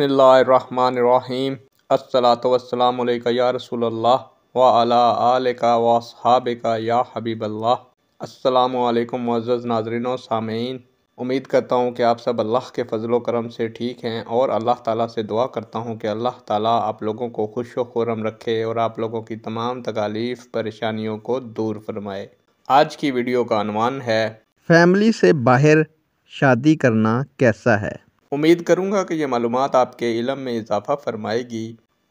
बसमीम असलातम या रसूल वाला वाबिका या हबीबल्ला असलकम नाजरन सामीन उम्मीद करता हूँ कि आप सब अल्लाह के फ़जल करम से ठीक हैं और अल्लाह ताली से दुआ करता हूँ कि अल्लाह ताली आप लोगों को खुश खुरम रखे और आप लोगों की तमाम तकालीफ़ परेशानियों को दूर फरमाए आज की वीडियो का अनवान है फैमिली से बाहर शादी करना कैसा है उम्मीद करूँगा कि ये मालूम आपके इलम में इजाफ़ा फरमाएगी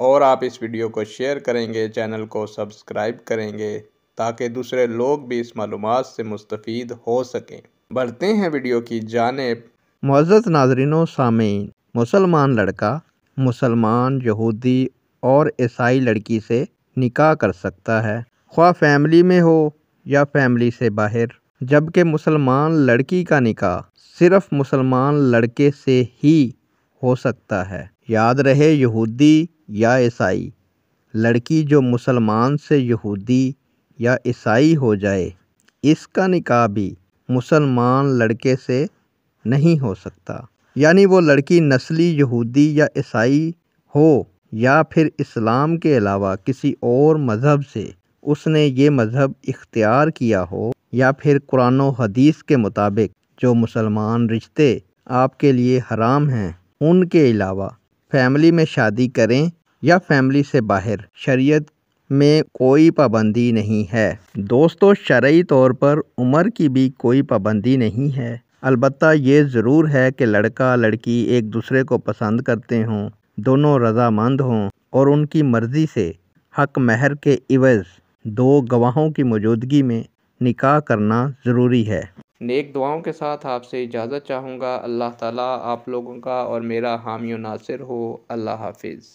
और आप इस वीडियो को शेयर करेंगे चैनल को सब्सक्राइब करेंगे ताकि दूसरे लोग भी इस मालूम से मुस्तफ़ हो सकें बढ़ते हैं वीडियो की जानब मुआज़ नाजरनों सामीन मुसलमान लड़का मुसलमान यहूदी और ईसाई लड़की से निकाह कर सकता है ख्वा फैमिली में हो या फैमिली से बाहर जबकि मुसलमान लड़की का निकाह सिर्फ मुसलमान लड़के से ही हो सकता है याद रहे यहूदी या ईसाई लड़की जो मुसलमान से यहूदी या ईसाई हो जाए इसका निकाह भी मुसलमान लड़के से नहीं हो सकता यानी वो लड़की नस्ली यहूदी या ईसाई हो या फिर इस्लाम के अलावा किसी और मज़हब से उसने ये मज़हब इख्तियार किया हो या फिर कुरान हदीस के मुताबिक जो मुसलमान रिश्ते आपके लिए हराम हैं उनके अलावा फैमिली में शादी करें या फैमिली से बाहर शरीयत में कोई पाबंदी नहीं है दोस्तों शरय तौर पर उम्र की भी कोई पाबंदी नहीं है अलबत् ये ज़रूर है कि लड़का लड़की एक दूसरे को पसंद करते हों दोनों रजामंद हों और उनकी मर्ज़ी से हक महर के इवज़ दो गवाहों की मौजूदगी में निकाह करना ज़रूरी है नेक दुआओं के साथ आपसे इजाज़त चाहूँगा अल्लाह ताला आप लोगों का और मेरा हामी नासिर हो अल्लाह हाफिज़